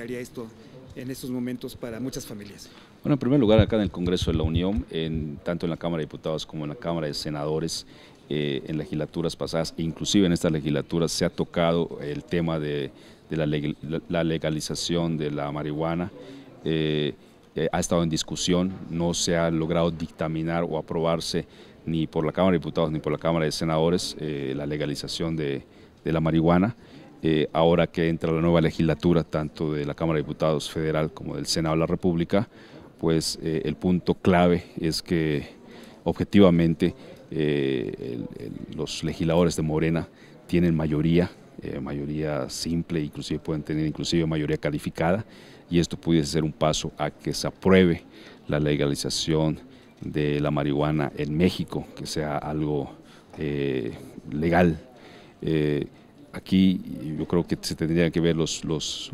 haría esto en estos momentos para muchas familias? Bueno, en primer lugar, acá en el Congreso de la Unión, en, tanto en la Cámara de Diputados como en la Cámara de Senadores, eh, en legislaturas pasadas, e inclusive en esta legislatura se ha tocado el tema de, la, legalización de la marihuana. Eh, eh, ha estado en discusión, no se ha logrado dictaminar o aprobarse ni por la Cámara de Diputados ni por la Cámara de Senadores la legalización de la marihuana. Eh, ahora que entra la nueva legislatura, tanto de la Cámara de Diputados Federal como del Senado de la República, pues eh, el punto clave es que objetivamente eh, los legisladores de Morena tienen mayoría, mayoría simple, inclusive pueden tener inclusive mayoría calificada, y esto pudiese ser un paso a que se apruebe la legalización de la marihuana en México, que sea algo legal aquí yo creo que se tendrían que ver los, los,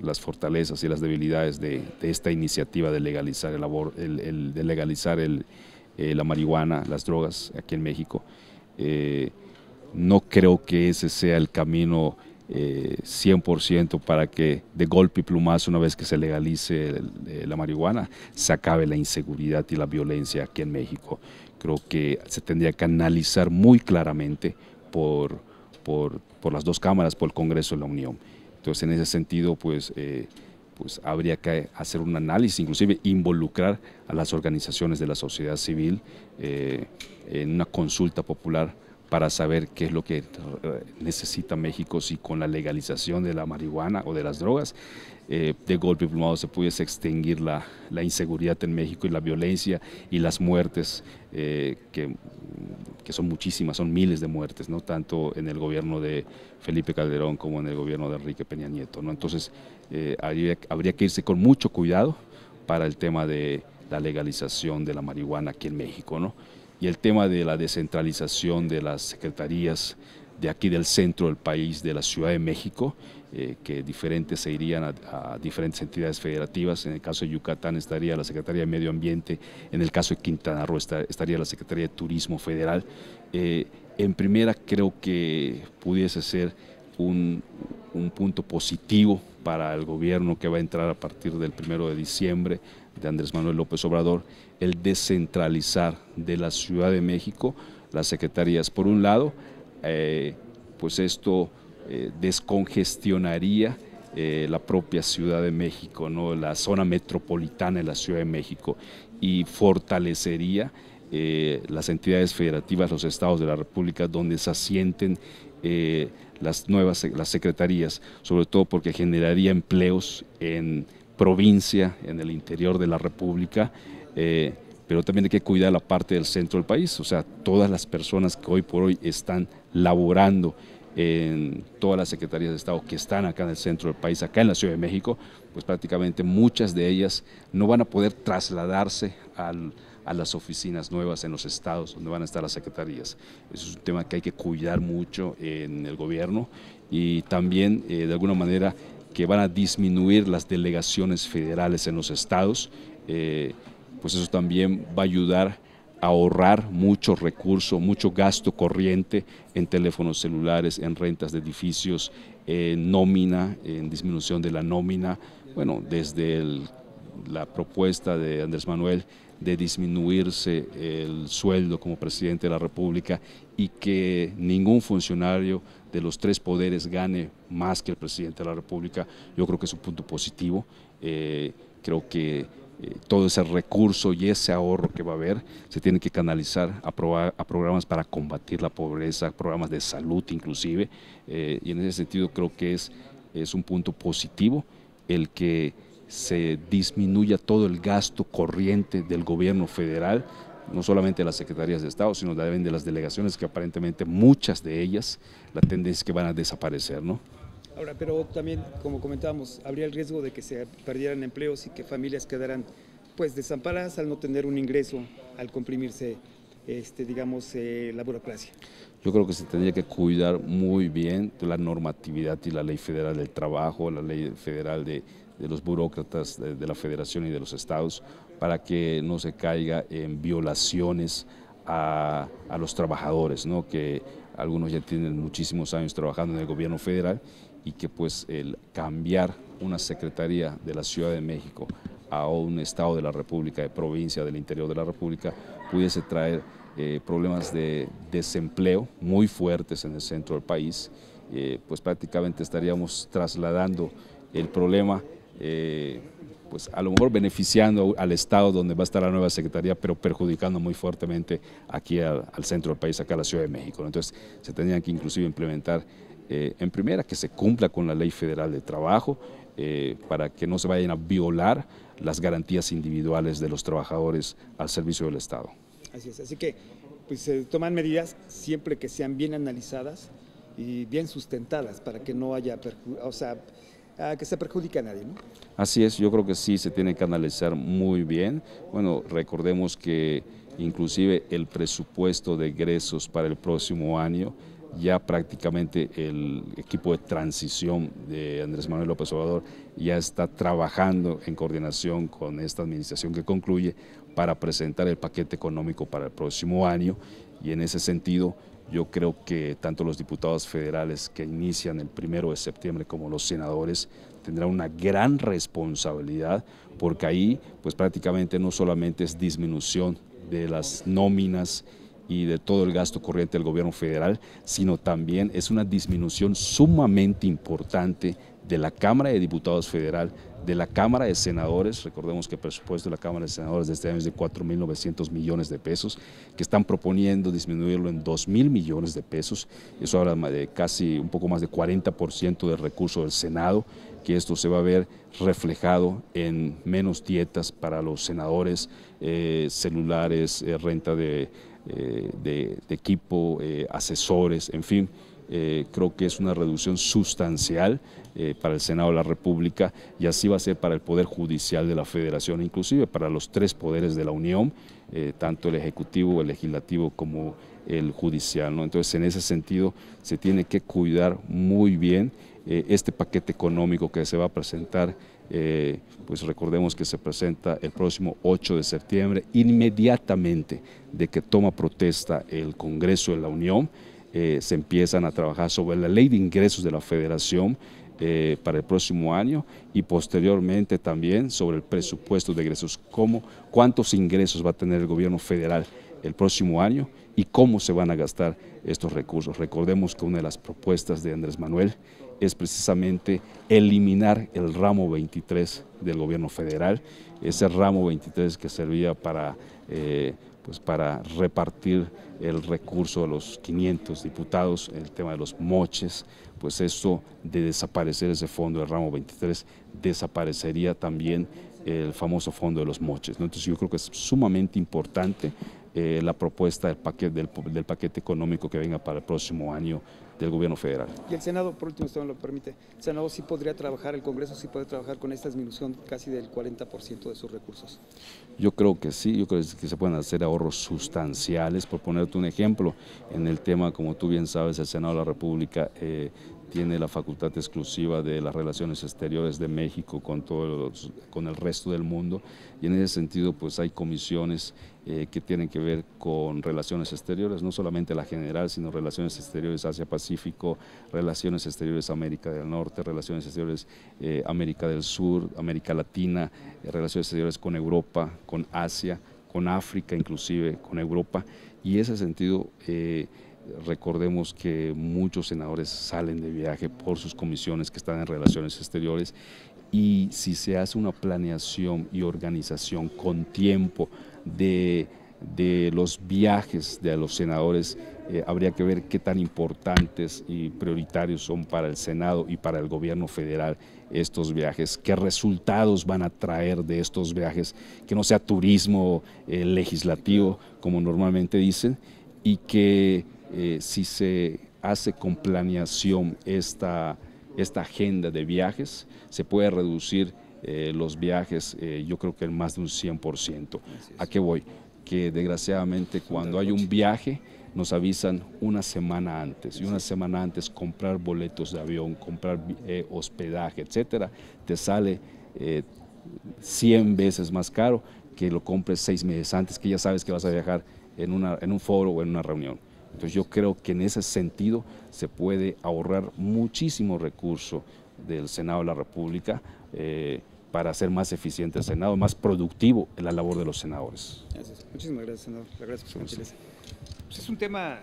las fortalezas y las debilidades de, esta iniciativa de legalizar, el, labor, el, de legalizar el, eh, la marihuana, las drogas aquí en México. Eh, no creo que ese sea el camino 100% eh, para que de golpe y plumazo, una vez que se legalice la marihuana, se acabe la inseguridad y la violencia aquí en México. Creo que se tendría que analizar muy claramente por por, por, las dos cámaras, por el Congreso y la Unión. Entonces, en ese sentido, pues, eh, pues habría que hacer un análisis, inclusive involucrar a las organizaciones de la sociedad civil eh, en una consulta popular para saber qué es lo que eh, necesita México si con la legalización de la marihuana o de las drogas eh, de golpe y plumado se pudiese extinguir la, inseguridad en México y la violencia y las muertes, eh, que, que, son muchísimas, son miles de muertes, ¿no? tanto en el gobierno de Felipe Calderón como en el gobierno de Enrique Peña Nieto. ¿no? Entonces habría, habría que irse con mucho cuidado para el tema de la legalización de la marihuana aquí en México. ¿no? y el tema de la descentralización de las secretarías de aquí del centro del país, de la Ciudad de México, eh, que diferentes se irían a, diferentes entidades federativas. En el caso de Yucatán estaría la Secretaría de Medio Ambiente, en el caso de Quintana Roo estaría la Secretaría de Turismo Federal. Eh, en primera creo que pudiese ser un, un punto positivo para el gobierno que va a entrar a partir del primero de diciembre de Andrés Manuel López Obrador, el descentralizar de la Ciudad de México las secretarías. Por un lado, eh, pues esto eh, descongestionaría eh, la propia Ciudad de México, ¿no? la zona metropolitana de la Ciudad de México y fortalecería las entidades federativas, los estados de la República, donde se asienten eh, las nuevas las secretarías, sobre todo porque generaría empleos en provincia, en el interior de la República, eh, pero también hay que cuidar la parte del centro del país, o sea, todas las personas que hoy por hoy están laborando en todas las secretarías de Estado que están acá en el centro del país, acá en la Ciudad de México, pues prácticamente muchas de ellas no van a poder trasladarse al, a las oficinas nuevas en los estados donde van a estar las secretarías. es un tema que hay que cuidar mucho en el gobierno y también eh, de alguna manera que van a disminuir las delegaciones federales en los estados, eh, pues eso también va a ayudar a ahorrar mucho recurso, mucho gasto corriente en teléfonos celulares, en rentas de edificios, en nómina, en disminución de la nómina, bueno, desde el la propuesta de Andrés Manuel de disminuirse el sueldo como presidente de la República y que ningún funcionario de los tres poderes gane más que el presidente de la República, yo creo que es un punto positivo. Eh, creo que eh, todo ese recurso y ese ahorro que va a haber se tiene que canalizar a, programas para combatir la pobreza, programas de salud inclusive, eh, y en ese sentido creo que es, es un punto positivo el que se disminuya todo el gasto corriente del gobierno federal, no solamente de las secretarías de Estado, sino también de las delegaciones, que aparentemente muchas de ellas, la tendencia es que van a desaparecer, ¿no? Ahora, pero también, como comentábamos, habría el riesgo de que se perdieran empleos y que familias quedaran pues desamparadas al no tener un ingreso, al comprimirse este, digamos, eh, la burocracia. Yo creo que se tendría que cuidar muy bien la normatividad y la ley federal del trabajo, la ley federal de, los burócratas de, la federación y de los estados, para que no se caiga en violaciones a, los trabajadores, ¿no? que algunos ya tienen muchísimos años trabajando en el gobierno federal y que pues el cambiar una secretaría de la Ciudad de México a un estado de la República, de provincia, del interior de la República, pudiese traer eh, problemas de desempleo muy fuertes en el centro del país, eh, pues prácticamente estaríamos trasladando el problema, eh, pues a lo mejor beneficiando al Estado donde va a estar la nueva Secretaría, pero perjudicando muy fuertemente aquí al, centro del país, acá a la Ciudad de México. Entonces se tendrían que inclusive implementar en primera, que se cumpla con la ley federal de trabajo, eh, para que no se vayan a violar las garantías individuales de los trabajadores al servicio del Estado. Así es, así que pues, se toman medidas siempre que sean bien analizadas y bien sustentadas para que no haya, o sea, que se perjudique a nadie. ¿no? Así es, yo creo que sí se tiene que analizar muy bien. Bueno, recordemos que inclusive el presupuesto de egresos para el próximo año ya prácticamente el equipo de transición de Andrés Manuel López Obrador ya está trabajando en coordinación con esta administración que concluye para presentar el paquete económico para el próximo año y en ese sentido yo creo que tanto los diputados federales que inician el primero de septiembre como los senadores tendrán una gran responsabilidad porque ahí pues prácticamente no solamente es disminución de las nóminas, y de todo el gasto corriente del gobierno federal, sino también es una disminución sumamente importante de la Cámara de Diputados Federal, de la Cámara de Senadores, recordemos que el presupuesto de la Cámara de Senadores de este año es de 4.900 millones de pesos, que están proponiendo disminuirlo en 2.000 millones de pesos, eso habla de casi un poco más de 40% del recurso del Senado, que esto se va a ver reflejado en menos dietas para los senadores, eh, celulares, eh, renta de eh, de, equipo, eh, asesores, en fin. Eh, creo que es una reducción sustancial para el Senado de la República y así va a ser para el Poder Judicial de la Federación, inclusive para los tres poderes de la Unión, tanto el Ejecutivo, el Legislativo como el Judicial. ¿no? Entonces, en ese sentido, se tiene que cuidar muy bien este paquete económico que se va a presentar eh, pues recordemos que se presenta el próximo 8 de septiembre, inmediatamente de que toma protesta el Congreso de la Unión, eh, se empiezan a trabajar sobre la ley de ingresos de la federación eh, para el próximo año y posteriormente también sobre el presupuesto de ingresos, cómo, cuántos ingresos va a tener el gobierno federal el próximo año y cómo se van a gastar estos recursos. Recordemos que una de las propuestas de Andrés Manuel es precisamente eliminar el ramo 23 del gobierno federal, ese ramo 23 que servía para, eh, pues para repartir el recurso a los 500 diputados, el tema de los moches, pues eso de desaparecer ese fondo del ramo 23 desaparecería también el famoso fondo de los moches. Entonces yo creo que es sumamente importante eh, la propuesta del paquete económico que venga para el próximo año del gobierno federal. Y el Senado, por último, usted me lo permite, el Senado sí podría trabajar, el Congreso sí puede trabajar con esta disminución casi del 40% de sus recursos. Yo creo que sí, yo creo que se pueden hacer ahorros sustanciales, por ponerte un ejemplo, en el tema, como tú bien sabes, el Senado de la República eh, tiene la facultad exclusiva de las relaciones exteriores de México con, todos, con el resto del mundo y en ese sentido pues hay comisiones eh, que tienen que ver con relaciones exteriores, no solamente la general, sino relaciones exteriores Asia-Pacífico, relaciones exteriores América del Norte, relaciones exteriores eh, América del Sur, América Latina, eh, relaciones exteriores con Europa, con Asia, con África inclusive, con Europa y ese sentido Recordemos que muchos senadores salen de viaje por sus comisiones que están en relaciones exteriores y si se hace una planeación y organización con tiempo de, los viajes de los senadores, eh, habría que ver qué tan importantes y prioritarios son para el Senado y para el gobierno federal estos viajes, qué resultados van a traer de estos viajes, que no sea turismo eh, legislativo, como normalmente dicen, y que eh, si se hace con planeación esta, agenda de viajes, se puede reducir eh, los viajes, eh, yo creo que en más de un 100%. ¿A qué voy? Que desgraciadamente cuando hay un viaje nos avisan una semana antes y una semana antes comprar boletos de avión, comprar hospedaje, etcétera, te sale 100 veces más caro que lo compres seis meses antes que ya sabes que vas a viajar en, una, en un foro o en una reunión. Entonces yo creo que en ese sentido se puede ahorrar muchísimo recurso del Senado de la República eh, para hacer más eficiente el Senado, más productivo en la labor de los senadores. Muchísimas gracias, senador. su es un tema